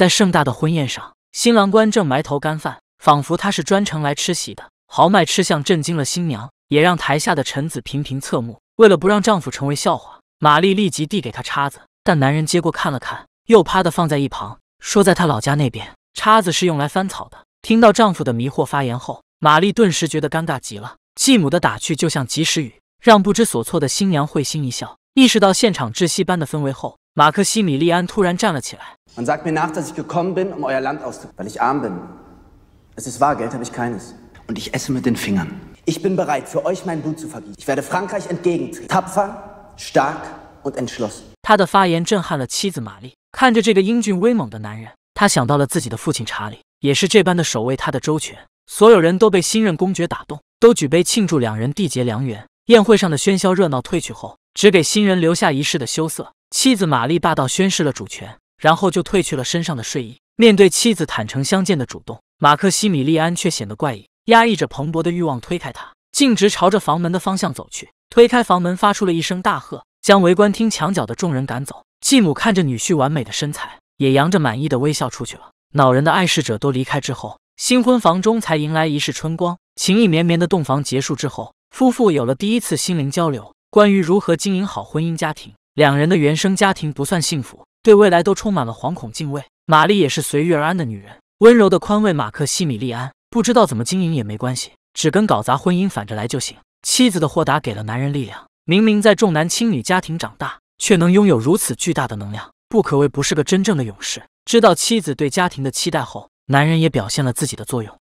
在盛大的婚宴上，新郎官正埋头干饭，仿佛他是专程来吃席的。豪迈吃相震惊了新娘，也让台下的臣子频频侧目。为了不让丈夫成为笑话，玛丽立即递给他叉子，但男人接过看了看，又啪的放在一旁，说：“在他老家那边，叉子是用来翻草的。”听到丈夫的迷惑发言后，玛丽顿时觉得尴尬极了。继母的打趣就像及时雨，让不知所措的新娘会心一笑，意识到现场窒息般的氛围后。马克西米利安突然站了起来。他的发言震撼了妻子玛丽。看着这个英俊威猛的男人，他想到了自己的父亲查理，也是这般的守卫他的周全。所有人都被新任公爵打动，都举杯庆祝两人缔结良缘。宴会上的喧嚣热闹褪去后，只给新人留下一世的羞涩。妻子玛丽霸道宣誓了主权，然后就褪去了身上的睡衣。面对妻子坦诚相见的主动，马克西米利安却显得怪异，压抑着蓬勃的欲望，推开他，径直朝着房门的方向走去。推开房门，发出了一声大喝，将围观厅墙角的众人赶走。继母看着女婿完美的身材，也扬着满意的微笑出去了。恼人的碍事者都离开之后，新婚房中才迎来一世春光。情意绵绵的洞房结束之后，夫妇有了第一次心灵交流，关于如何经营好婚姻家庭。两人的原生家庭不算幸福，对未来都充满了惶恐敬畏。玛丽也是随遇而安的女人，温柔的宽慰马克西米利安，不知道怎么经营也没关系，只跟搞砸婚姻反着来就行。妻子的豁达给了男人力量，明明在重男轻女家庭长大，却能拥有如此巨大的能量，不可谓不是个真正的勇士。知道妻子对家庭的期待后，男人也表现了自己的作用。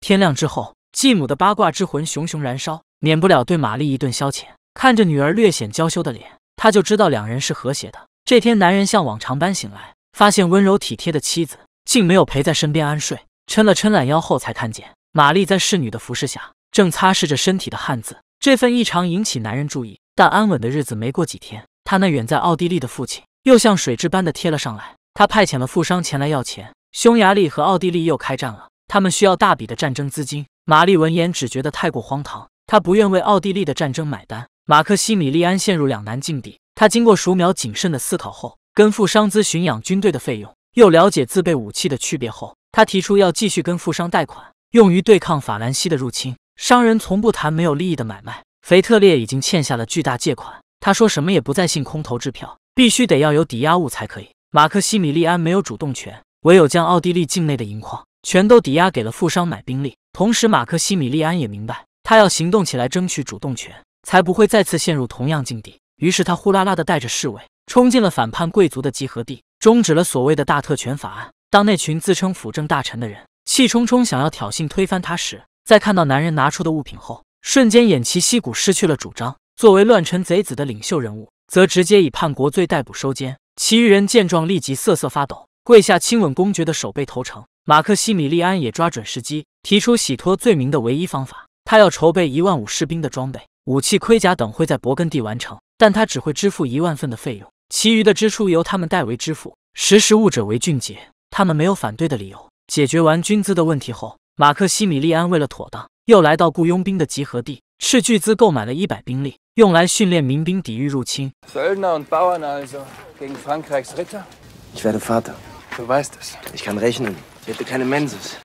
天亮之后，继母的八卦之魂熊熊燃烧，免不了对玛丽一顿消遣。看着女儿略显娇羞的脸，他就知道两人是和谐的。这天，男人像往常般醒来，发现温柔体贴的妻子竟没有陪在身边安睡。抻了抻懒腰后，才看见玛丽在侍女的服侍下，正擦拭着身体的汗渍。这份异常引起男人注意。但安稳的日子没过几天，他那远在奥地利的父亲又像水蛭般的贴了上来。他派遣了富商前来要钱。匈牙利和奥地利又开战了，他们需要大笔的战争资金。玛丽闻言只觉得太过荒唐，她不愿为奥地利的战争买单。马克西米利安陷入两难境地。他经过数秒谨慎的思考后，跟富商咨询养军队的费用，又了解自备武器的区别后，他提出要继续跟富商贷款，用于对抗法兰西的入侵。商人从不谈没有利益的买卖。腓特烈已经欠下了巨大借款，他说什么也不再信空头支票，必须得要有抵押物才可以。马克西米利安没有主动权，唯有将奥地利境内的银矿全都抵押给了富商买兵力。同时，马克西米利安也明白，他要行动起来争取主动权。才不会再次陷入同样境地。于是他呼啦啦地带着侍卫冲进了反叛贵族的集合地，终止了所谓的大特权法案。当那群自称辅政大臣的人气冲冲想要挑衅推翻他时，在看到男人拿出的物品后，瞬间偃旗息鼓，失去了主张。作为乱臣贼子的领袖人物，则直接以叛国罪逮捕收监。其余人见状，立即瑟瑟发抖，跪下亲吻公爵的手背投诚。马克西米利安也抓准时机，提出洗脱罪名的唯一方法：他要筹备一万五士兵的装备。武器、盔甲等会在勃艮第完成，但他只会支付一万份的费用，其余的支出由他们代为支付。识时务者为俊杰，他们没有反对的理由。解决完军资的问题后，马克西米利安为了妥当，又来到雇佣兵的集合地，斥巨资购买了一百兵力，用来训练民兵抵御入侵。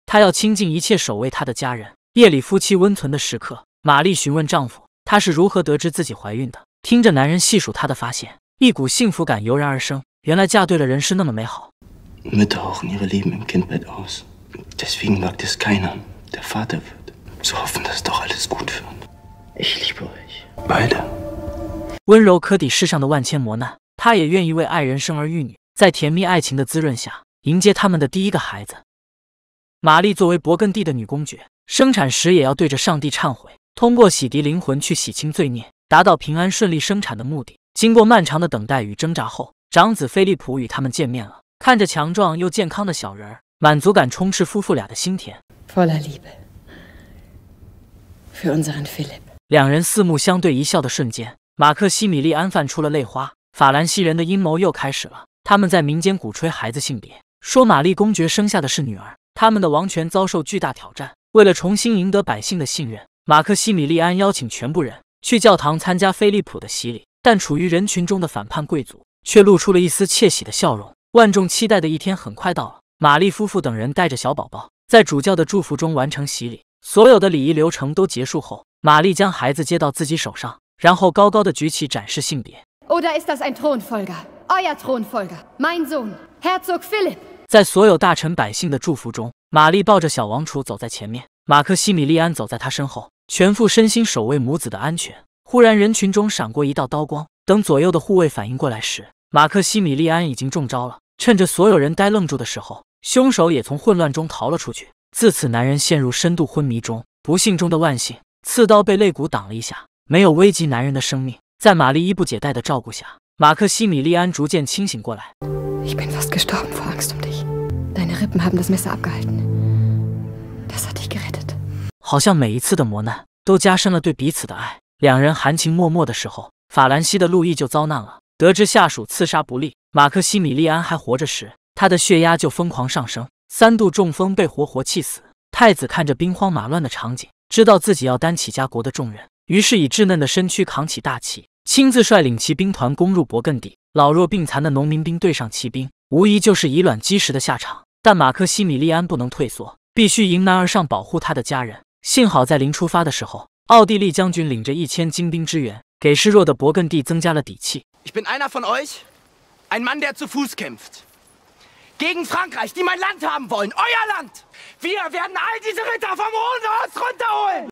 他要倾尽一切，守卫他的家人。夜里，夫妻温存的时刻，玛丽询问丈夫。她是如何得知自己怀孕的？听着男人细数她的发现，一股幸福感油然而生。原来嫁对了人是那么美好。Es sieht aus, als würde das Kind im Bett aus. Deswegen mag das keiner. Der Vater wird. So hoffen, dass doch alles gut wird. Ich liebe euch beide. 温柔可抵世上的万千磨难，她也愿意为爱人生儿育女。在甜蜜爱情的滋润下，迎接他们的第一个孩子。玛丽作为勃艮第的女公爵，生产时也要对着上帝忏悔。通过洗涤灵魂去洗清罪孽，达到平安顺利生产的目的。经过漫长的等待与挣扎后，长子菲利普与他们见面了。看着强壮又健康的小人儿，满足感充斥夫妇俩的心田。两人四目相对一笑的瞬间，马克西米利安泛出了泪花。法兰西人的阴谋又开始了，他们在民间鼓吹孩子性别，说玛丽公爵生下的是女儿，他们的王权遭受巨大挑战。为了重新赢得百姓的信任。马克西米利安邀请全部人去教堂参加菲利普的洗礼，但处于人群中的反叛贵族却露出了一丝窃喜的笑容。万众期待的一天很快到了，玛丽夫妇等人带着小宝宝在主教的祝福中完成洗礼。所有的礼仪流程都结束后，玛丽将孩子接到自己手上，然后高高的举起展示性别。n f o l g 个皇位继承人？你们的皇位继承人，我的儿子，侯爵菲利 p 在所有大臣百姓的祝福中，玛丽抱着小王储走在前面，马克西米利安走在他身后。全副身心守卫母子的安全。忽然，人群中闪过一道刀光。等左右的护卫反应过来时，马克西米利安已经中招了。趁着所有人呆愣住的时候，凶手也从混乱中逃了出去。自此，男人陷入深度昏迷中。不幸中的万幸，刺刀被肋骨挡了一下，没有危及男人的生命。在玛丽衣不解带的照顾下，马克西米利安逐渐清醒过来。Ich bin fast gestorben vor Angst um dich. Deine Rippen haben das Messer abgehalten. Das hat dich gerettet. 好像每一次的磨难都加深了对彼此的爱。两人含情脉脉的时候，法兰西的路易就遭难了。得知下属刺杀不利，马克西米利安还活着时，他的血压就疯狂上升，三度中风，被活活气死。太子看着兵荒马乱的场景，知道自己要担起家国的重任，于是以稚嫩的身躯扛起大旗，亲自率领骑兵团攻入勃艮第。老弱病残的农民兵对上骑兵，无疑就是以卵击石的下场。但马克西米利安不能退缩，必须迎难而上，保护他的家人。幸好在临出发的时候，奥地利将军领着一千精兵支援，给失弱的勃艮第增加了底气。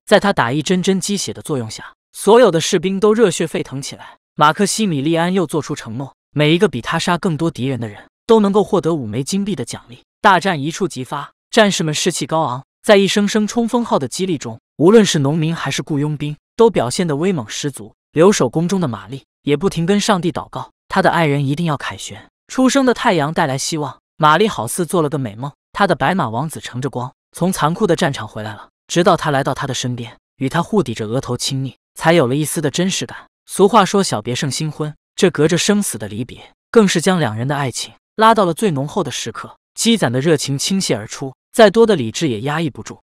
在他打一针针鸡血的作用下，所有的士兵都热血沸腾起来。马克西米利安又做出承诺：每一个比他杀更多敌人的人，都能够获得五枚金币的奖励。大战一触即发，战士们士气高昂。在一声声冲锋号的激励中，无论是农民还是雇佣兵，都表现得威猛十足。留守宫中的玛丽也不停跟上帝祷告，她的爱人一定要凯旋。初升的太阳带来希望，玛丽好似做了个美梦，她的白马王子乘着光从残酷的战场回来了。直到他来到她的身边，与她互抵着额头亲昵，才有了一丝的真实感。俗话说“小别胜新婚”，这隔着生死的离别，更是将两人的爱情拉到了最浓厚的时刻，积攒的热情倾泻而出。再多的理智也压抑不住。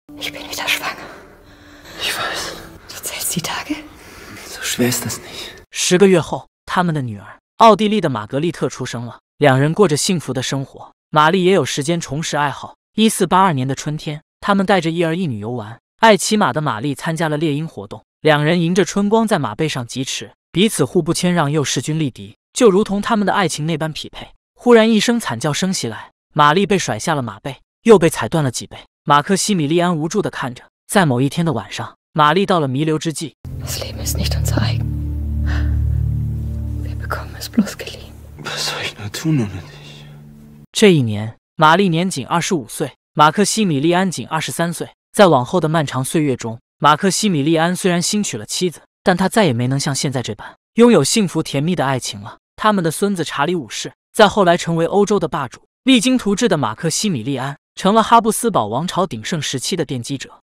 十个月后，他们的女儿奥地利的玛格丽特出生了。两人过着幸福的生活，玛丽也有时间重拾爱好。一四八二年的春天，他们带着一儿一女游玩。爱骑马的玛丽参加了猎鹰活动，两人迎着春光在马背上疾驰，彼此互不谦让又势均力敌，就如同他们的爱情那般匹配。忽然一声惨叫声袭来，玛丽被甩下了马背。又被踩断了几倍。马克西米利安无助地看着。在某一天的晚上，玛丽到了弥留之际。这一年，玛丽年仅二十五岁，马克西米利安仅二十三岁。在往后的漫长岁月中，马克西米利安虽然新娶了妻子，但他再也没能像现在这般拥有幸福甜蜜的爱情了。他们的孙子查理五世，在后来成为欧洲的霸主。励精图治的马克西米利安。成了哈布斯堡王朝鼎盛时期的奠基者。